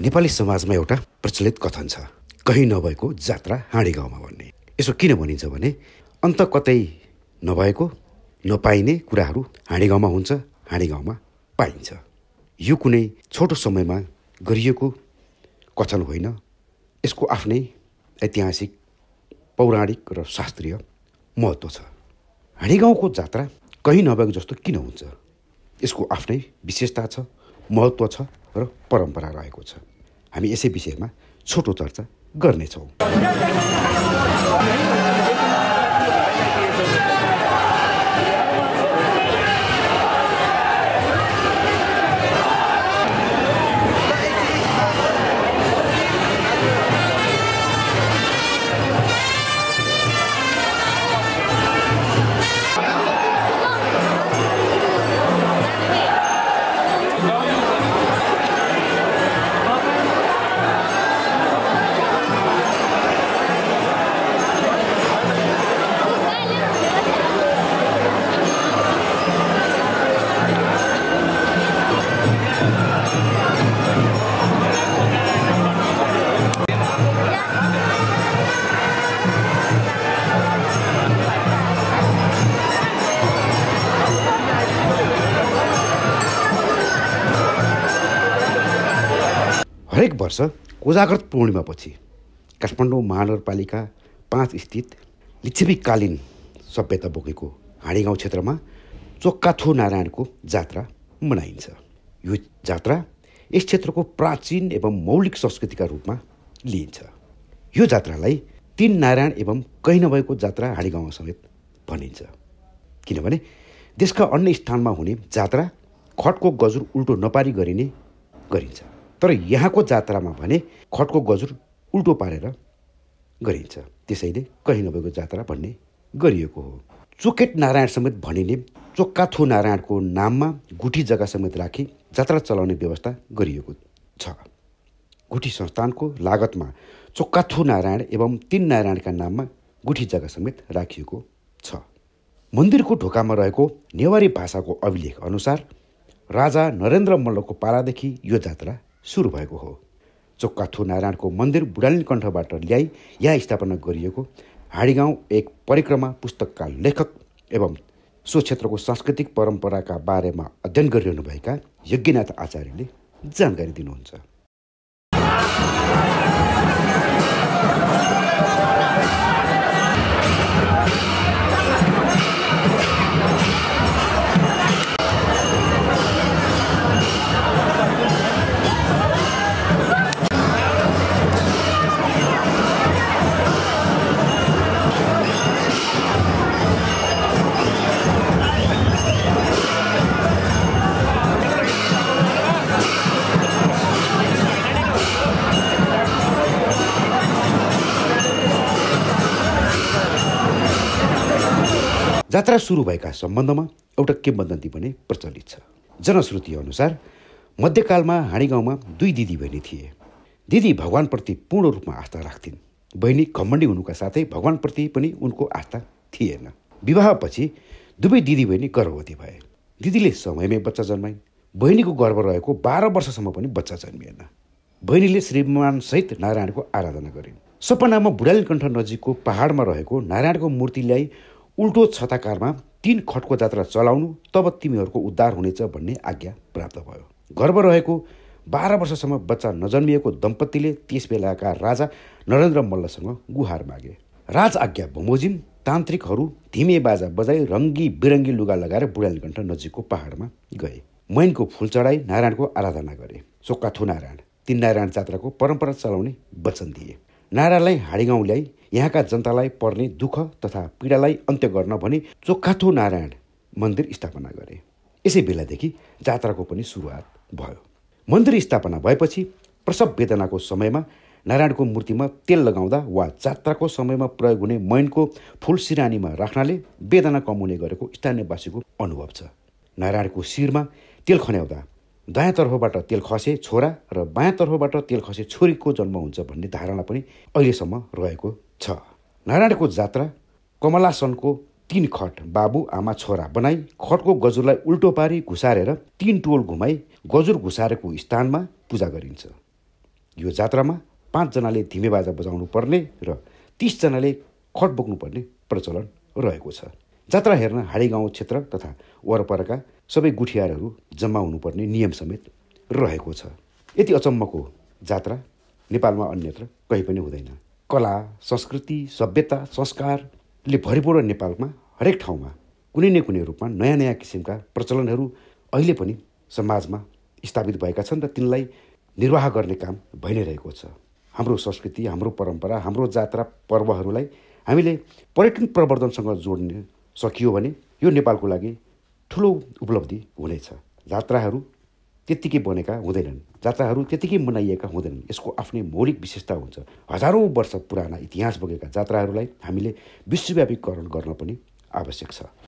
नेपाली समाजमा एउटा प्रचलित कथन छ कहीँ नभएको जात्रा हाँडी गाउँमा भन्ने यसो किन भनिन्छ भने अन्त कतै नभएको नपाइने कुराहरू हाँडी गाउँमा हुन्छ हाँडी गाउँमा पाइन्छ यो कुनै छोटो समयमा गरिएको कथन होइन यसको आफ्नै ऐतिहासिक पौराणिक र शास्त्रीय महत्त्व छ हाँडी गाउँको जात्रा कहीँ नभएको जस्तो किन हुन्छ यसको आफ्नै विशेषता छ महत्त्व छ र परम्परा रहेको छ हामी यसै विषयमा छोटो चर्चा गर्नेछौँ हरेक वर्ष कोजाग्रत पूर्णिमापछि काठमाडौँ महानगरपालिका पाँच स्थित लिच्छिवीकालीन सभ्यता बोकेको हाँडीगाउँ क्षेत्रमा चोक्काथो नारायणको जात्रा मनाइन्छ यो जात्रा यस क्षेत्रको प्राचीन एवं मौलिक संस्कृतिका रूपमा लिइन्छ यो जात्रालाई तिन नारायण एवं कहीँ नभएको जात्रा हाँडीगाउँमा समेत भनिन्छ किनभने देशका अन्य स्थानमा हुने जात्रा खटको गजुर उल्टो नपारी गरिने गरिन्छ तर यहाँको जात्रामा भने खटको गजुर उल्टो पारेर गरिन्छ त्यसैले कहीँ नभएको जात्रा भन्ने गरिएको हो चोकेट नारायण समेत भनिने चोक्काथु नारायणको नाममा गुठी जग्गा समेत राखी जात्रा चलाउने व्यवस्था गरिएको छ गुठी संस्थानको लागतमा चोक्काथु नारायण एवं तीन नारायणका नाममा गुठी जग्गा समेत राखिएको छ मन्दिरको ढोकामा रहेको नेवारी भाषाको अभिलेख अनुसार राजा नरेन्द्र मल्लको पालादेखि यो जात्रा सुरु भएको हो चोक्काथु नारायणको मन्दिर बुढालिन कण्ठबाट ल्याई यहाँ स्थापना गरिएको हाडीगाउँ एक परिक्रमा पुस्तकका लेखक एवं सो क्षेत्रको सांस्कृतिक परम्पराका बारेमा अध्ययन गरिरहनुभएका यज्ञनाथ आचार्यले जानकारी दिनुहुन्छ जात्रा सुरु भएका सम्बन्धमा एउटा किम्बदन्ती पनि प्रचलित छ जनश्रुति अनुसार मध्यकालमा हाँडीगाउँमा दुई दिदी बहिनी थिए दिदी भगवान्प्रति पूर्ण रूपमा आस्था राख्थिन् बहिनी घमण्डी हुनुका साथै भगवान्प्रति पनि उनको आस्था थिएन विवाहपछि दुवै दिदी बहिनी गर्भवती भए दिदीले समयमै बच्चा जन्माइन् बहिनीको गर्भ रहेको बाह्र वर्षसम्म पनि बच्चा जन्मिएन बहिनीले श्रीमानसहित नारायणको आराधना गरिन् सपनामा बुढालीकण्ठ नजिकको पहाडमा रहेको नारायणको मूर्ति ल्याई उल्टो छताकारमा तिन खटको जात्रा चलाउनु तब तिमीहरूको उद्धार हुनेछ भन्ने आज्ञा प्राप्त भयो गर्व रहेको बाह्र वर्षसम्म बच्चा नजन्मिएको दम्पतिले त्यस बेलाका राजा नरेन्द्र मल्लसँग गुहार मागे राज आज्ञा बमोजिम तान्त्रिकहरू धिमे बाजा बजाई रङ्गी बिरङ्गी लुगा लगाएर बुढानीकण्ठ नजिकको पहाडमा गए मैनको फुल चढाई नारायणको आराधना गरे सोक्काथु नारायण तिन नारायण जात्राको परम्परा चलाउने वचन दिए नारायणलाई हाडीगाउँ ल्याई यहाँका जनतालाई पर्ने दुःख तथा पीडालाई अन्त्य गर्न भने चोखाथो नारायण मन्दिर स्थापना गरे यसै बेलादेखि जात्राको पनि सुरुवात भयो मन्दिर स्थापना भएपछि प्रसव वेदनाको समयमा नारायणको मूर्तिमा तेल लगाउँदा वा जात्राको समयमा प्रयोग हुने मैनको फुल सिरानीमा राख्नाले वेदना कम हुने गरेको स्थानीयवासीको अनुभव छ नारायणको शिरमा तेल खन्याउँदा दायाँ तर्फबाट तेल खसे छोरा र बायाँ तर्फबाट तेल खसे छोरीको जन्म हुन्छ भन्ने धारणा पनि अहिलेसम्म रहेको छ नारायणको जात्रा कमलासनको तिन खट बाबु आमा छोरा बनाई खटको गजुरलाई उल्टो पारी घुसारेर तिन टोल घुमाई गजुर घुसारेको स्थानमा पूजा गरिन्छ यो जात्रामा पाँचजनाले धिमे बाजा बजाउनु पर्ने र तिसजनाले खट बोक्नुपर्ने प्रचलन रहेको छ जात्रा हेर्न हाडी गाउँ क्षेत्र तथा वरपरका सबै गुठियारहरू जम्मा हुनुपर्ने नियम समेत रहेको छ यति अचम्मको जात्रा नेपालमा अन्यत्र कहीँ पनि हुँदैन कला संस्कृति सभ्यता संस्कारले भरिपूर्ण नेपालमा हरेक ठाउँमा कुनै न कुनै रूपमा नयाँ नयाँ किसिमका प्रचलनहरू अहिले पनि समाजमा स्थापित भएका छन् र तिनलाई निर्वाह गर्ने काम भइ नै रहेको छ हाम्रो संस्कृति हाम्रो परम्परा हाम्रो जात्रा पर्वहरूलाई हामीले पर्यटन प्रवर्धनसँग जोड्न सकियो भने यो नेपालको लागि ठुलो उपलब्धि हुनेछ जात्राहरू त्यत्तिकै बनेका हुँदैनन् जात्राहरू त्यत्तिकै मनाइएका हुँदैनन् यसको आफ्नै मौलिक विशेषता हुन्छ हजारौँ वर्ष पुराना इतिहास बोकेका जात्राहरूलाई हामीले विश्वव्यापीकरण गर्न पनि आवश्यक छ